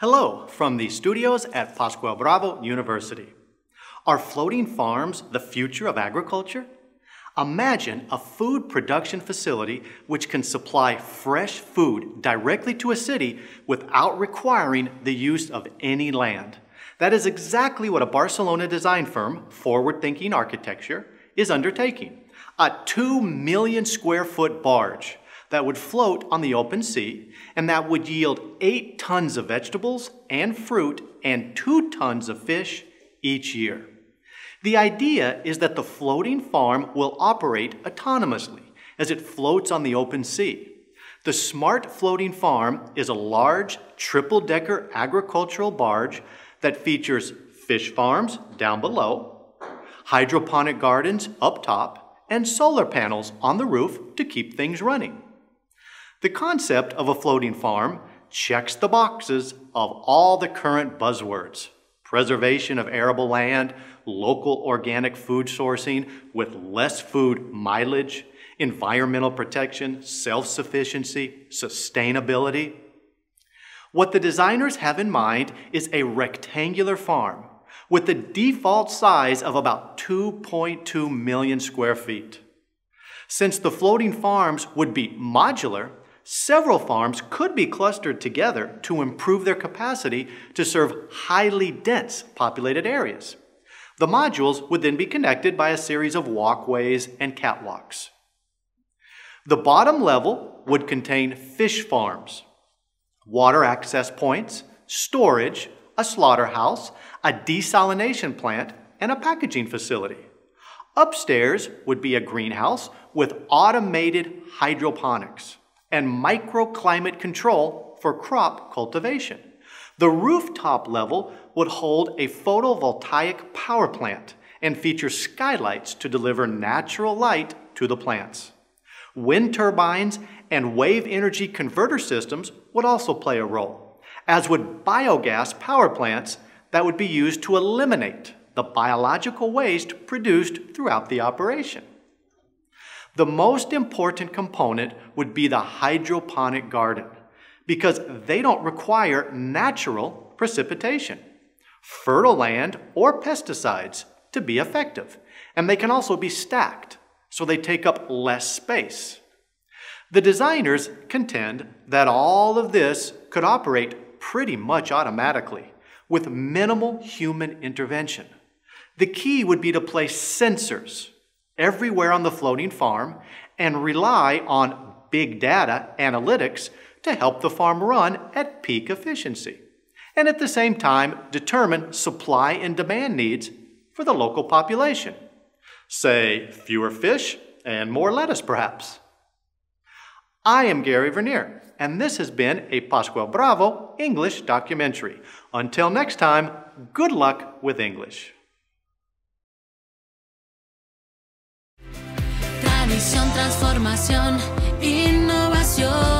Hello from the studios at Pascual Bravo University. Are floating farms the future of agriculture? Imagine a food production facility which can supply fresh food directly to a city without requiring the use of any land. That is exactly what a Barcelona design firm, Forward Thinking Architecture, is undertaking. A 2 million square foot barge that would float on the open sea and that would yield eight tons of vegetables and fruit and two tons of fish each year. The idea is that the floating farm will operate autonomously as it floats on the open sea. The Smart Floating Farm is a large triple decker agricultural barge that features fish farms down below, hydroponic gardens up top, and solar panels on the roof to keep things running. The concept of a floating farm checks the boxes of all the current buzzwords preservation of arable land, local organic food sourcing with less food mileage, environmental protection, self sufficiency, sustainability. What the designers have in mind is a rectangular farm with the default size of about 2.2 million square feet. Since the floating farms would be modular, several farms could be clustered together to improve their capacity to serve highly dense populated areas. The modules would then be connected by a series of walkways and catwalks. The bottom level would contain fish farms, water access points, storage, a slaughterhouse, a desalination plant, and a packaging facility. Upstairs would be a greenhouse with automated hydroponics and microclimate control for crop cultivation. The rooftop level would hold a photovoltaic power plant and feature skylights to deliver natural light to the plants. Wind turbines and wave energy converter systems would also play a role, as would biogas power plants that would be used to eliminate the biological waste produced throughout the operation. The most important component would be the hydroponic garden because they don't require natural precipitation, fertile land, or pesticides to be effective. And they can also be stacked, so they take up less space. The designers contend that all of this could operate pretty much automatically with minimal human intervention. The key would be to place sensors everywhere on the floating farm and rely on big data analytics to help the farm run at peak efficiency, and at the same time determine supply and demand needs for the local population. Say, fewer fish and more lettuce, perhaps. I am Gary Vernier, and this has been a Pascual Bravo English documentary. Until next time, good luck with English. transformación, innovación.